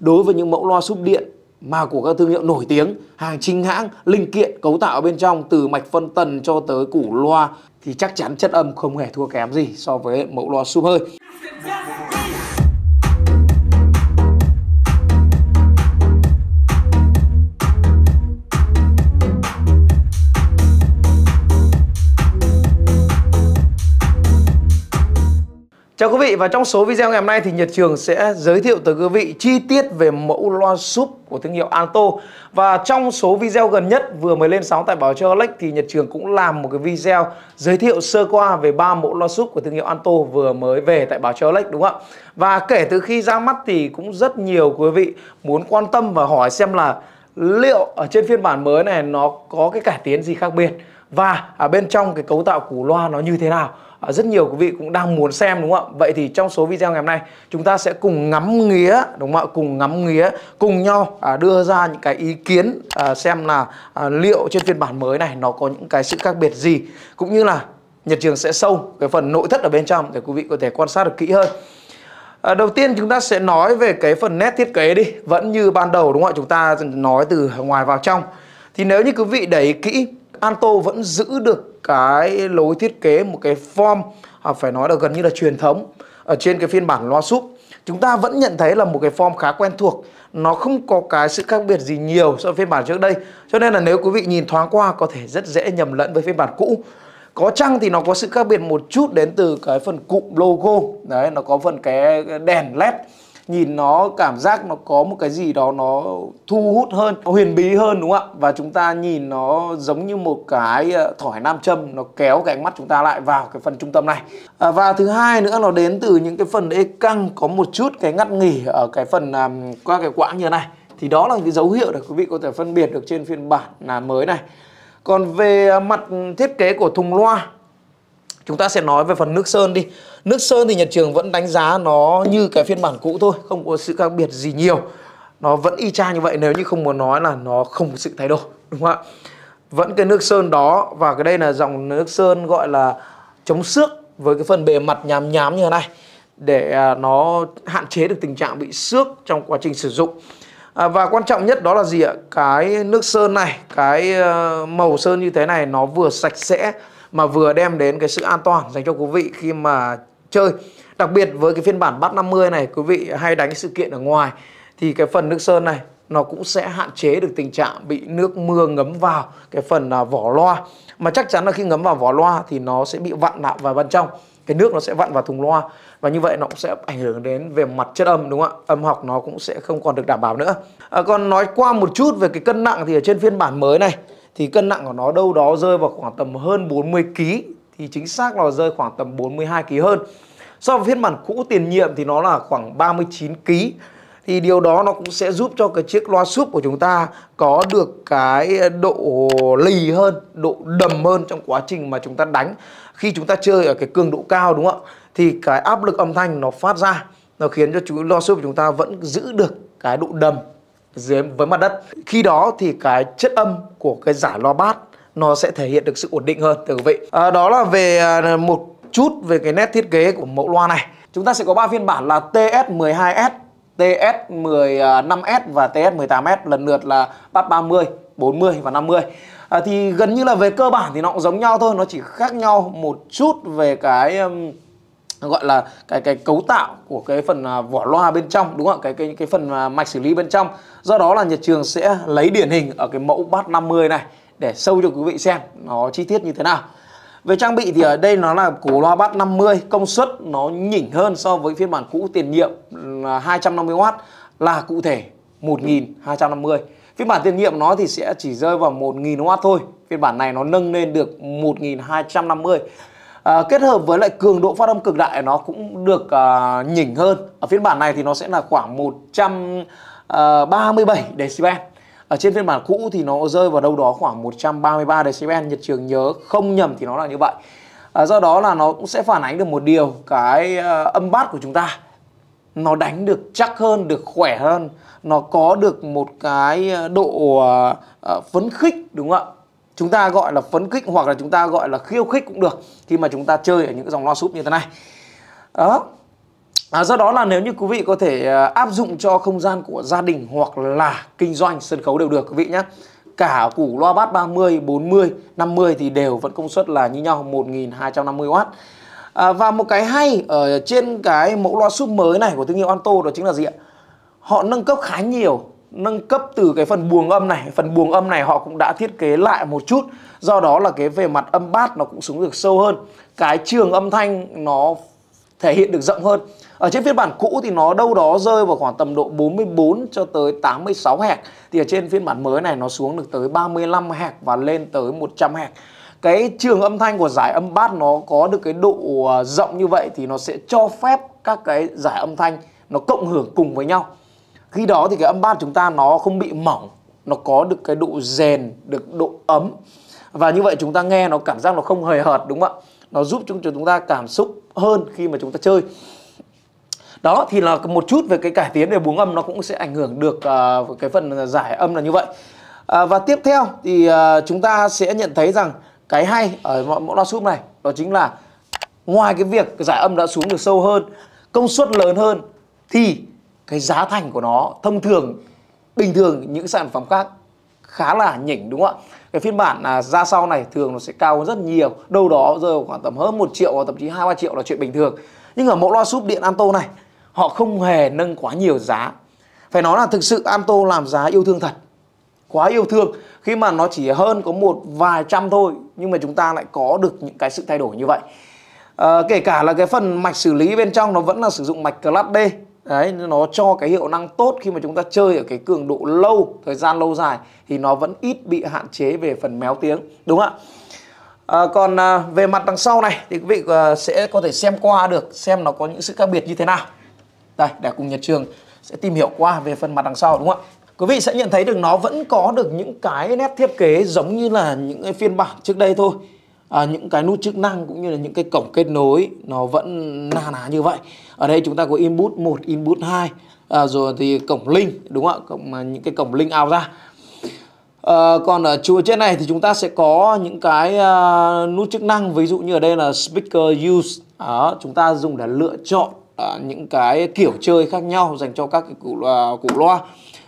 đối với những mẫu loa súp điện mà của các thương hiệu nổi tiếng, hàng chính hãng, linh kiện cấu tạo bên trong từ mạch phân tần cho tới củ loa thì chắc chắn chất âm không hề thua kém gì so với mẫu loa súp hơi. Chào quý vị và trong số video ngày hôm nay thì Nhật Trường sẽ giới thiệu tới quý vị chi tiết về mẫu loa súp của thương hiệu Anto Và trong số video gần nhất vừa mới lên sóng tại Bảo Châu Alex thì Nhật Trường cũng làm một cái video giới thiệu sơ qua về ba mẫu loa súp của thương hiệu Anto vừa mới về tại Bảo Châu Alex đúng không ạ Và kể từ khi ra mắt thì cũng rất nhiều quý vị muốn quan tâm và hỏi xem là liệu ở trên phiên bản mới này nó có cái cải tiến gì khác biệt và ở bên trong cái cấu tạo của loa nó như thế nào Ờ, rất nhiều quý vị cũng đang muốn xem đúng không ạ? Vậy thì trong số video ngày hôm nay chúng ta sẽ cùng ngắm nghía đúng không ạ? Cùng ngắm nghía cùng nhau à, đưa ra những cái ý kiến à, xem là à, liệu trên phiên bản mới này nó có những cái sự khác biệt gì cũng như là Nhật Trường sẽ sâu cái phần nội thất ở bên trong để quý vị có thể quan sát được kỹ hơn. À, đầu tiên chúng ta sẽ nói về cái phần nét thiết kế đi Vẫn như ban đầu đúng không ạ Chúng ta nói từ ngoài vào trong Thì nếu như quý vị để ý kỹ Anto vẫn giữ được cái lối thiết kế một cái form à, phải nói là gần như là truyền thống ở trên cái phiên bản loa súp chúng ta vẫn nhận thấy là một cái form khá quen thuộc nó không có cái sự khác biệt gì nhiều so với phiên bản trước đây cho nên là nếu quý vị nhìn thoáng qua có thể rất dễ nhầm lẫn với phiên bản cũ có chăng thì nó có sự khác biệt một chút đến từ cái phần cụm logo đấy nó có phần cái đèn led nhìn nó cảm giác nó có một cái gì đó nó thu hút hơn nó huyền bí hơn đúng không ạ và chúng ta nhìn nó giống như một cái ờ, thỏi nam châm nó kéo cái ánh mắt chúng ta lại vào cái phần trung tâm này à, và thứ hai nữa nó đến từ những cái phần ê căng có một chút cái ngắt nghỉ ở cái phần um, qua cái quãng như này thì đó là cái dấu hiệu để quý vị có thể phân biệt được trên phiên bản là mới này còn về ờ, mặt thiết kế của thùng loa chúng ta sẽ nói về phần nước sơn đi nước sơn thì nhà trường vẫn đánh giá nó như cái phiên bản cũ thôi không có sự khác biệt gì nhiều nó vẫn y chang như vậy nếu như không muốn nói là nó không có sự thay đổi đúng không ạ vẫn cái nước sơn đó và cái đây là dòng nước sơn gọi là chống xước với cái phần bề mặt nhám nhám như thế này để à, nó hạn chế được tình trạng bị xước trong quá trình sử dụng à, và quan trọng nhất đó là gì ạ cái nước sơn này cái ờ, màu sơn như thế này nó vừa sạch sẽ mà vừa đem đến cái sự an toàn dành cho quý vị khi mà chơi đặc biệt với cái phiên bản bát 50 này quý vị hay đánh sự kiện ở ngoài thì cái phần nước sơn này nó cũng sẽ hạn chế được tình trạng bị nước mưa ngấm vào cái phần à, vỏ loa mà chắc chắn là khi ngấm vào vỏ loa thì nó sẽ bị vặn lại vào bên trong cái nước nó sẽ vặn vào thùng loa và như vậy nó cũng sẽ ảnh hưởng đến về mặt chất âm đúng không ạ âm học nó cũng sẽ không còn được đảm bảo nữa à, còn nói qua một chút về cái cân nặng thì ở trên phiên bản mới này thì cân nặng của nó đâu đó rơi vào khoảng tầm hơn 40 kg thì chính xác là rơi khoảng tầm 42 kg hơn. So với phiên bản cũ tiền nhiệm thì nó là khoảng 39 kg. Thì điều đó nó cũng sẽ giúp cho cái chiếc loa súp của chúng ta có được cái độ lì hơn, độ đầm hơn trong quá trình mà chúng ta đánh. Khi chúng ta chơi ở cái cường độ cao đúng không ạ? Thì cái áp lực âm thanh nó phát ra nó khiến cho chú loa súp của chúng ta vẫn giữ được cái độ đầm dưới với mặt đất khi đó thì cái chất âm của cái giải lo bát nó sẽ thể hiện được sự ổn định hơn thưa quý vị à, đó là về à, một chút về cái nét thiết kế của mẫu loa này chúng ta sẽ có ba phiên bản là TS12S TS15S à, và TS18S lần lượt là bát 30 40 và 50 à, thì gần như là về cơ bản thì nó cũng giống nhau thôi nó chỉ khác nhau một chút về cái um, gọi là cái cái cấu tạo của cái phần à, vỏ loa bên trong đúng không ạ cái cái cái phần à, mạch xử lý bên trong do đó là nhật trường sẽ lấy điển hình ở cái mẫu bát 50 này để sâu cho quý vị xem nó chi tiết như thế nào về trang bị thì ở đây nó là củ loa bát 50 công suất nó nhỉnh hơn so với phiên bản cũ tiền nhiệm là 250W là cụ thể 1250 phiên bản tiền nhiệm nó thì sẽ chỉ rơi vào 1000W thôi phiên bản này nó nâng lên được 1250 à, kết hợp với lại cường độ phát âm cực đại nó cũng được à, nhỉnh hơn ở phiên bản này thì nó sẽ là khoảng 137 ờ, decibel ở trên phiên bản cũ thì nó rơi vào đâu đó khoảng 133 decibel Nhật Trường nhớ không nhầm thì nó là như vậy à, do đó là nó cũng sẽ phản ánh được một điều cái à, âm bát của chúng ta nó đánh được chắc hơn được khỏe hơn nó có được một cái độ à, à, phấn khích đúng không ạ chúng ta gọi là phấn kích hoặc là chúng ta gọi là khiêu khích cũng được khi mà chúng ta chơi ở những cái dòng loa súp như thế này đó À, do đó là nếu như quý vị có thể à, áp dụng cho không gian của gia đình hoặc là kinh doanh sân khấu đều được quý vị nhé cả củ loa bát 30, 40, 50 thì đều vẫn công suất là như nhau 1250W à, Và một cái hay ở trên cái mẫu loa súp mới này của thương hiệu Anto đó chính là gì ạ? Họ nâng cấp khá nhiều nâng cấp từ cái phần buồng âm này phần buồng âm này họ cũng đã thiết kế lại một chút do đó là cái về mặt âm bát nó cũng xuống được sâu hơn cái trường âm thanh nó thể hiện được rộng hơn ở trên phiên bản cũ thì nó đâu đó rơi vào khoảng tầm độ 44 cho tới 86 Hz thì ở trên phiên bản mới này nó xuống được tới 35 Hz và lên tới 100 Hz cái trường âm thanh của giải âm bát nó có được cái độ ờ, rộng như vậy thì nó sẽ cho phép các cái giải âm thanh nó cộng hưởng cùng với nhau khi đó thì cái âm bát chúng ta nó không bị mỏng nó có được cái độ rèn được độ ấm và như vậy chúng ta nghe nó cảm giác nó không hời hợt đúng không ạ nó giúp chúng chúng ta cảm xúc hơn khi mà chúng ta chơi đó thì là một chút về cái cải tiến về buồng âm nó cũng sẽ ảnh hưởng được uh, cái phần giải âm là như vậy uh, và tiếp theo thì uh, chúng ta sẽ nhận thấy rằng cái hay ở mọi mẫu loa súp này đó chính là ngoài cái việc giải âm đã xuống được sâu hơn công suất lớn hơn thì cái giá thành của nó thông thường bình thường những sản phẩm khác khá là nhỉnh đúng không ạ cái phiên bản là ra sau này thường nó sẽ cao rất nhiều đâu đó rơi khoảng tầm hơn một triệu hoặc thậm chí hai ba triệu là chuyện bình thường nhưng ở mẫu loa súp điện Anto này họ không hề nâng quá nhiều giá phải nói là thực sự Anto làm giá yêu thương thật quá yêu thương khi mà nó chỉ hơn có một vài trăm thôi nhưng mà chúng ta lại có được những cái sự thay đổi như vậy à, kể cả là cái phần mạch xử lý bên trong nó vẫn là sử dụng mạch Class D đấy nó cho cái hiệu năng tốt khi mà chúng ta chơi ở cái cường độ lâu thời gian lâu dài thì nó vẫn ít bị hạn chế về phần méo tiếng đúng không ạ à, còn à, về mặt đằng sau này thì quý vị à, sẽ có thể xem qua được xem nó có những sự khác biệt như thế nào đây để cùng nhật trường sẽ tìm hiểu qua về phần mặt đằng sau đúng không ạ quý vị sẽ nhận thấy được nó vẫn có được những cái nét thiết kế giống như là những cái phiên bản trước đây thôi à, những cái nút chức năng cũng như là những cái cổng kết nối nó vẫn na ná như vậy ở đây chúng ta có input 1 input 2 à, rồi thì cổng link đúng không ạ cổng à, những cái cổng link out ra À, còn ở chùa trên này thì chúng ta sẽ có những cái uh, nút chức năng ví dụ như ở đây là speaker use à, chúng ta dùng để lựa chọn uh, những cái kiểu chơi khác nhau dành cho các cái củ uh, cụ loa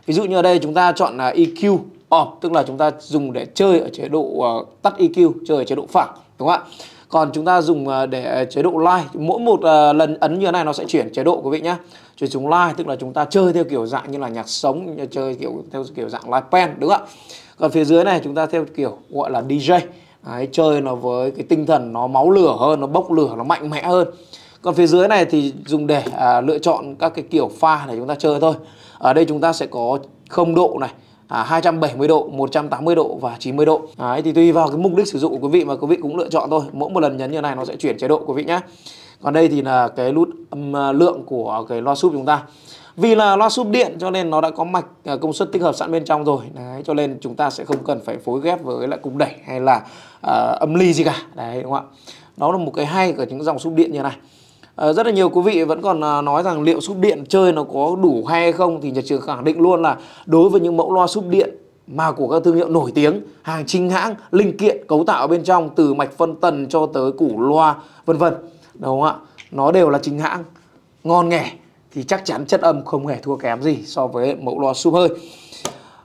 ví dụ như ở đây chúng ta chọn là EQ off tức là chúng ta dùng để chơi ở chế độ uh, tắt EQ chơi ở chế độ phẳng đúng không ạ còn chúng ta dùng à, để à, chế độ live mỗi một à, lần ấn như thế này nó sẽ chuyển chế độ quý vị nhé chuyển chúng live tức là chúng ta chơi theo kiểu dạng như là nhạc sống chơi kiểu theo kiểu dạng live pen đúng không ạ còn phía dưới này chúng ta theo kiểu gọi là DJ Đấy, chơi nó với cái tinh thần nó máu lửa hơn nó bốc lửa nó mạnh mẽ hơn còn phía dưới này thì dùng để à, lựa chọn các cái kiểu pha để chúng ta chơi thôi ở đây chúng ta sẽ có không độ này à, 270 độ 180 độ và 90 độ đấy, à, thì tùy vào cái mục đích sử dụng của quý vị mà quý vị cũng lựa chọn thôi mỗi một lần nhấn như này nó sẽ chuyển chế độ quý vị nhé còn đây thì là cái nút âm um, à, lượng của cái loa súp chúng ta vì là loa súp điện cho nên nó đã có mạch à, công suất tích hợp sẵn bên trong rồi đấy cho nên chúng ta sẽ không cần phải phối ghép với lại cung đẩy hay là uh, âm ly gì cả đấy đúng không ạ đó là một cái hay của những dòng súp điện như này Ờ, rất là nhiều quý vị vẫn còn à, nói rằng liệu súp điện chơi nó có đủ hay không thì nhà trường khẳng định luôn là đối với những mẫu loa súp điện mà của các thương hiệu nổi tiếng, hàng chính hãng, linh kiện cấu tạo bên trong từ mạch phân tần cho tới củ loa vân vân. Đúng không ạ? Nó đều là chính hãng, ngon nghẻ thì chắc chắn chất âm không hề thua kém gì so với mẫu loa súp hơi.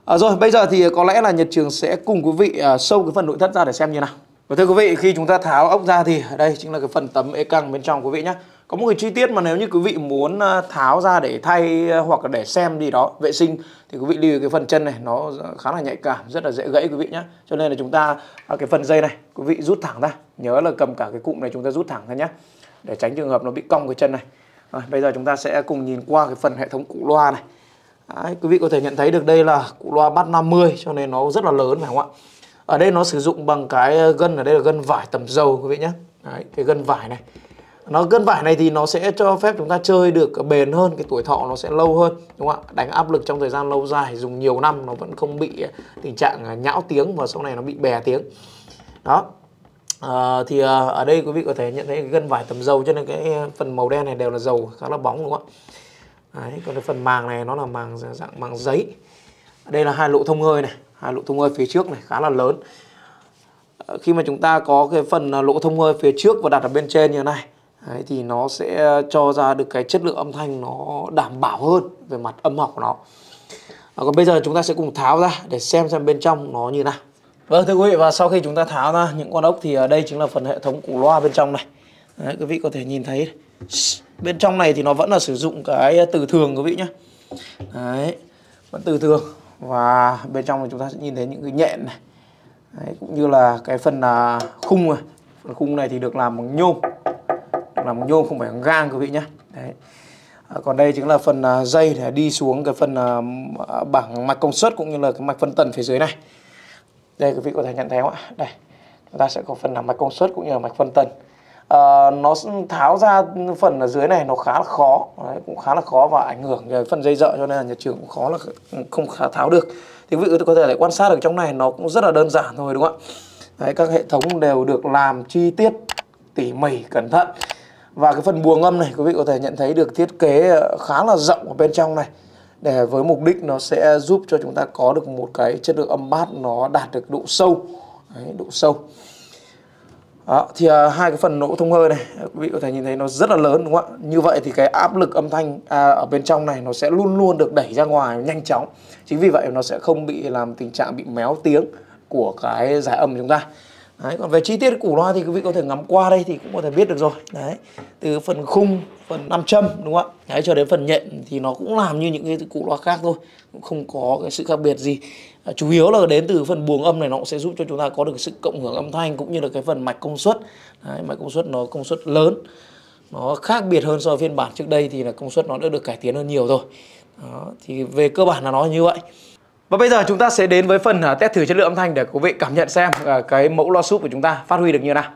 À, rồi bây giờ thì có lẽ là Nhật Trường sẽ cùng quý vị à, sâu cái phần nội thất ra để xem như nào. Và thưa quý vị, khi chúng ta tháo ốc ra thì đây chính là cái phần tấm e căng bên trong quý vị nhé có một cái chi tiết mà nếu như quý vị muốn ờ, tháo ra để thay ờ, hoặc là để xem gì đó vệ sinh thì quý vị lưu ý cái phần chân này nó khá là nhạy cảm rất là dễ gãy quý vị nhé cho nên là chúng ta à, cái phần dây này quý vị rút thẳng ra nhớ là cầm cả cái cụm này chúng ta rút thẳng ra nhé để tránh trường hợp nó bị cong cái chân này Rồi, bây giờ chúng ta sẽ cùng nhìn qua cái phần hệ thống cụ loa này Đấy, quý vị có thể nhận thấy được đây là cụ loa bắt 50 cho nên nó rất là lớn phải không ạ ở đây nó sử dụng bằng cái ờ, gân ở đây là gân vải tầm dầu quý vị nhé Đấy, cái gân vải này nó gân vải này thì nó sẽ cho phép chúng ta chơi được bền hơn cái tuổi thọ nó sẽ lâu hơn đúng không ạ đánh áp lực trong thời gian lâu dài dùng nhiều năm nó vẫn không bị à, tình trạng à, nhão tiếng và sau này nó bị bè tiếng đó à, thì à, ở đây quý vị có thể nhận thấy gân vải tầm dầu cho nên cái phần màu đen này đều là dầu khá là bóng đúng không ạ Đấy, còn cái phần màng này nó là màng dạng màng giấy đây là hai lỗ thông hơi này hai lỗ thông hơi phía trước này khá là lớn ờ, khi mà chúng ta có cái phần à, lỗ thông hơi phía trước và đặt ở bên trên như thế này Đấy, thì nó sẽ cho ra được cái chất lượng âm thanh nó đảm bảo hơn về mặt âm học của nó à, còn bây giờ chúng ta sẽ cùng tháo ra để xem xem bên trong nó như nào vâng thưa quý vị và sau khi chúng ta tháo ra những con ốc thì à, đây chính là phần hệ thống củ loa bên trong này Đấy, quý vị có thể nhìn thấy bên trong này thì nó vẫn là sử dụng cái từ thường quý vị nhé Đấy, vẫn từ thường và bên trong thì chúng ta sẽ nhìn thấy những cái nhện này Đấy, cũng như là cái phần à, khung này phần khung này thì được làm bằng nhôm làm nhôm không phải bằng gang quý vị nhé đấy à, còn đây chính là phần à, dây để đi xuống cái phần à, bảng mạch công suất cũng như là cái mạch phân tần phía dưới này đây quý vị có thể nhận thấy không ạ đây chúng ta sẽ có phần là mạch công suất cũng như là mạch phân tần à, nó tháo ra phần ở dưới này nó khá là khó đấy, cũng khá là khó và ảnh hưởng về phần dây dợ cho nên là nhà trường cũng khó là không khá tháo được thì quý vị có thể lại quan sát được trong này nó cũng rất là đơn giản thôi đúng không ạ đấy, các hệ thống đều được làm chi tiết tỉ mỉ cẩn thận và cái phần buồng âm này quý vị có thể nhận thấy được thiết kế ờ, khá là rộng ở bên trong này để với mục đích nó sẽ giúp cho chúng ta có được một cái chất lượng âm bát nó đạt được độ sâu Đấy, độ sâu đó, thì à, hai cái phần lỗ thông hơi này quý vị có thể nhìn thấy nó rất là lớn đúng không ạ như vậy thì cái áp lực âm thanh à, ở bên trong này nó sẽ luôn luôn được đẩy ra ngoài nhanh chóng chính vì vậy nó sẽ không bị làm tình trạng bị méo tiếng của cái giải âm của chúng ta Đấy, còn về chi tiết củ loa thì quý vị có thể ngắm qua đây thì cũng có thể biết được rồi đấy từ phần khung phần nam châm đúng không ạ đấy cho đến phần nhện thì nó cũng làm như những cái củ loa khác thôi cũng không có cái sự khác biệt gì à, chủ yếu là đến từ phần buồng âm này nó cũng sẽ giúp cho chúng ta có được sự cộng hưởng âm thanh cũng như là cái phần mạch công suất đấy, mạch công suất nó công suất lớn nó khác biệt hơn so với phiên bản trước đây thì là công suất nó đã được cải tiến hơn nhiều rồi Đó, thì về cơ bản là nó như vậy và bây giờ chúng ta sẽ đến với phần à, test thử chất lượng âm thanh để quý vị cảm nhận xem à, cái mẫu loa súp của chúng ta phát huy được như nào.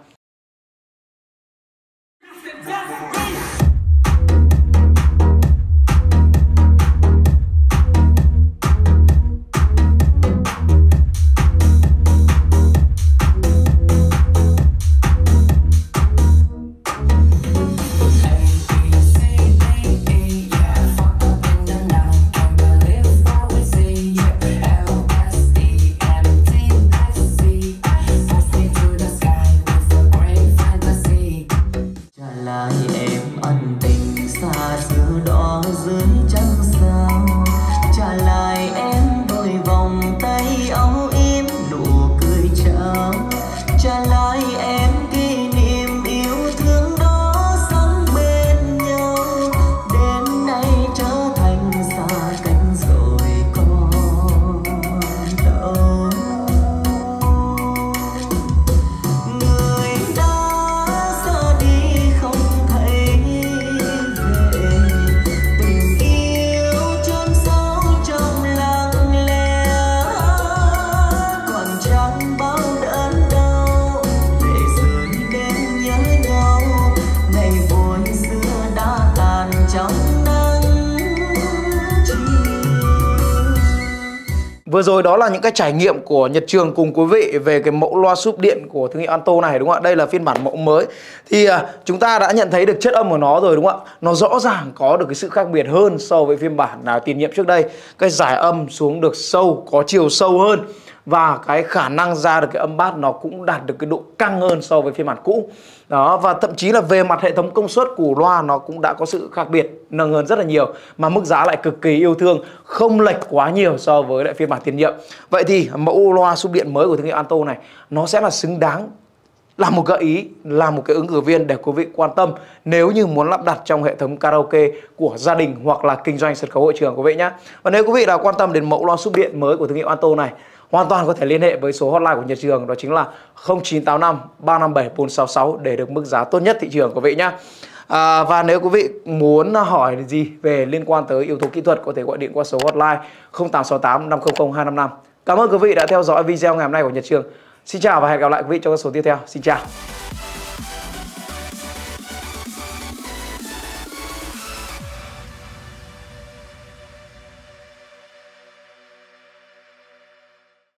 vừa rồi đó là những cái trải nghiệm của Nhật Trường cùng quý vị về cái mẫu loa súp điện của thương hiệu Anto này đúng không ạ? Đây là phiên bản mẫu mới. Thì à, chúng ta đã nhận thấy được chất âm của nó rồi đúng không ạ? Nó rõ ràng có được cái sự khác biệt hơn so với phiên bản nào tiền nhiệm trước đây. Cái giải âm xuống được sâu, có chiều sâu hơn và cái khả năng ra được cái âm bass nó cũng đạt được cái độ căng hơn so với phiên bản cũ đó và thậm chí là về mặt hệ thống công suất của loa nó cũng đã có sự khác biệt nâng hơn rất là nhiều mà mức giá lại cực kỳ yêu thương không lệch quá nhiều so với lại phiên bản tiền nhiệm vậy thì mẫu loa sub điện mới của thương hiệu Anto này nó sẽ là xứng đáng là một gợi ý là một cái ứng cử viên để quý vị quan tâm nếu như muốn lắp đặt trong hệ thống karaoke của gia đình hoặc là kinh doanh sân khấu hội trường quý vị nhé và nếu quý vị nào quan tâm đến mẫu loa sub điện mới của thương hiệu Anto này hoàn toàn có thể liên hệ với số hotline của nhà trường đó chính là 0985 357 466 để được mức giá tốt nhất thị trường quý vị nhé. À, và nếu quý vị muốn hỏi gì về liên quan tới yếu tố kỹ thuật có thể gọi điện qua số hotline 0868 500 255. Cảm ơn quý vị đã theo dõi video ngày hôm nay của Nhật Trường. Xin chào và hẹn gặp lại quý vị trong các số tiếp theo. Xin chào.